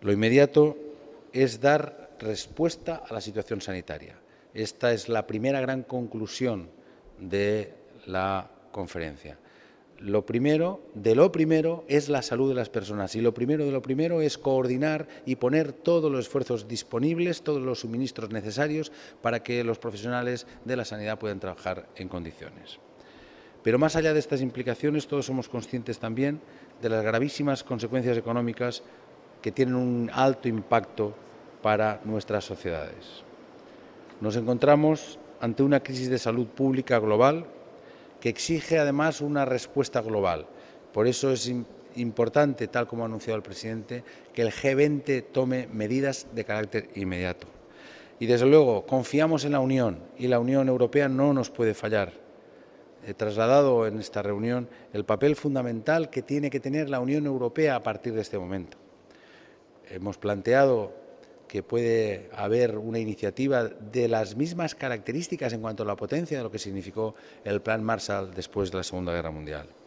Lo inmediato es dar respuesta a la situación sanitaria. Esta es la primera gran conclusión de la conferencia. Lo primero, de lo primero, es la salud de las personas y lo primero de lo primero es coordinar y poner todos los esfuerzos disponibles, todos los suministros necesarios para que los profesionales de la sanidad puedan trabajar en condiciones. Pero más allá de estas implicaciones, todos somos conscientes también de las gravísimas consecuencias económicas que tienen un alto impacto para nuestras sociedades. Nos encontramos ante una crisis de salud pública global que exige además una respuesta global. Por eso es importante, tal como ha anunciado el presidente, que el G20 tome medidas de carácter inmediato. Y desde luego confiamos en la Unión y la Unión Europea no nos puede fallar. He trasladado en esta reunión el papel fundamental que tiene que tener la Unión Europea a partir de este momento hemos planteado que puede haber una iniciativa de las mismas características en cuanto a la potencia de lo que significó el Plan Marshall después de la Segunda Guerra Mundial.